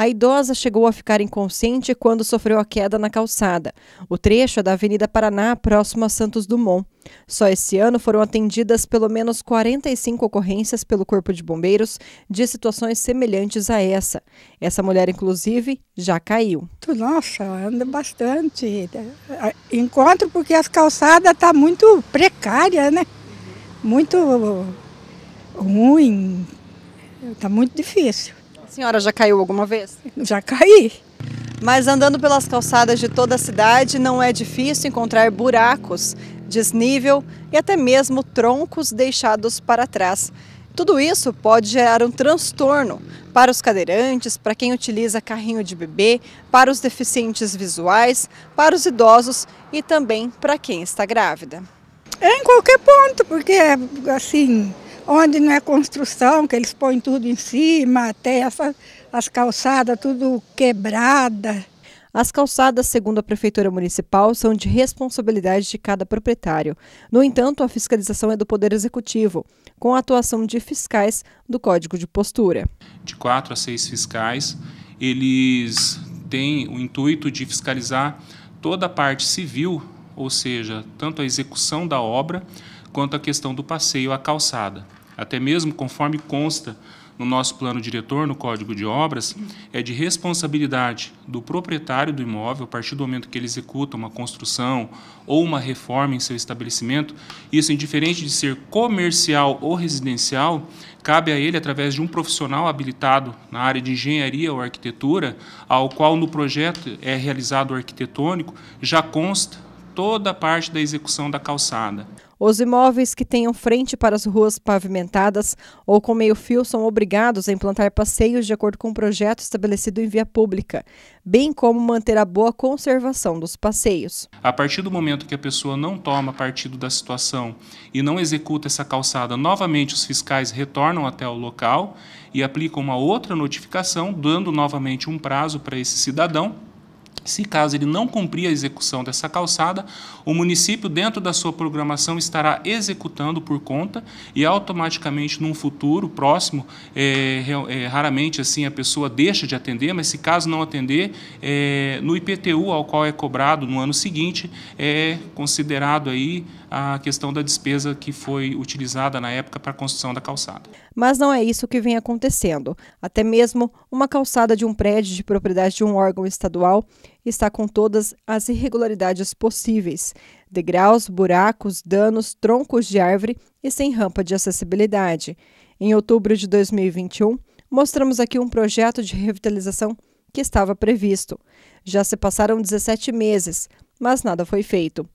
A idosa chegou a ficar inconsciente quando sofreu a queda na calçada. O trecho é da Avenida Paraná, próximo a Santos Dumont. Só esse ano foram atendidas pelo menos 45 ocorrências pelo Corpo de Bombeiros de situações semelhantes a essa. Essa mulher, inclusive, já caiu. Nossa, anda bastante. Encontro porque as calçadas estão tá muito precárias, né? Muito ruim. Está muito difícil. A senhora já caiu alguma vez? Já caí. Mas andando pelas calçadas de toda a cidade, não é difícil encontrar buracos, desnível e até mesmo troncos deixados para trás. Tudo isso pode gerar um transtorno para os cadeirantes, para quem utiliza carrinho de bebê, para os deficientes visuais, para os idosos e também para quem está grávida. É em qualquer ponto, porque assim, onde não é construção, que eles põem tudo em cima, até essa, as calçadas tudo quebrada. As calçadas, segundo a Prefeitura Municipal, são de responsabilidade de cada proprietário. No entanto, a fiscalização é do Poder Executivo, com a atuação de fiscais do Código de Postura. De quatro a seis fiscais, eles têm o intuito de fiscalizar toda a parte civil, ou seja, tanto a execução da obra quanto a questão do passeio à calçada até mesmo conforme consta no nosso plano diretor, no Código de Obras, é de responsabilidade do proprietário do imóvel, a partir do momento que ele executa uma construção ou uma reforma em seu estabelecimento, isso indiferente de ser comercial ou residencial, cabe a ele, através de um profissional habilitado na área de engenharia ou arquitetura, ao qual no projeto é realizado o arquitetônico, já consta toda a parte da execução da calçada. Os imóveis que tenham frente para as ruas pavimentadas ou com meio-fio são obrigados a implantar passeios de acordo com o um projeto estabelecido em via pública, bem como manter a boa conservação dos passeios. A partir do momento que a pessoa não toma partido da situação e não executa essa calçada, novamente os fiscais retornam até o local e aplicam uma outra notificação, dando novamente um prazo para esse cidadão se caso ele não cumprir a execução dessa calçada, o município, dentro da sua programação, estará executando por conta e automaticamente, num futuro próximo, é, é, é raramente assim a pessoa deixa de atender, mas se caso não atender, é, no IPTU, ao qual é cobrado no ano seguinte, é considerado aí a questão da despesa que foi utilizada na época para a construção da calçada. Mas não é isso que vem acontecendo. Até mesmo uma calçada de um prédio de propriedade de um órgão estadual está com todas as irregularidades possíveis: degraus, buracos, danos, troncos de árvore e sem rampa de acessibilidade. Em outubro de 2021, mostramos aqui um projeto de revitalização que estava previsto. Já se passaram 17 meses, mas nada foi feito.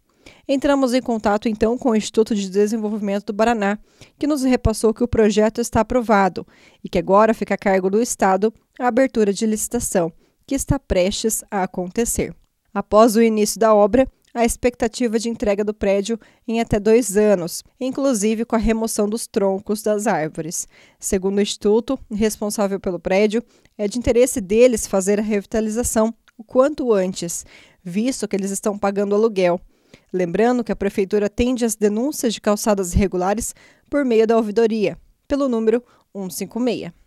Entramos em contato então com o Instituto de Desenvolvimento do Paraná, que nos repassou que o projeto está aprovado e que agora fica a cargo do Estado a abertura de licitação, que está prestes a acontecer. Após o início da obra, a expectativa de entrega do prédio em até dois anos, inclusive com a remoção dos troncos das árvores. Segundo o Instituto, responsável pelo prédio, é de interesse deles fazer a revitalização o quanto antes, visto que eles estão pagando aluguel. Lembrando que a Prefeitura atende as denúncias de calçadas irregulares por meio da ouvidoria, pelo número 156.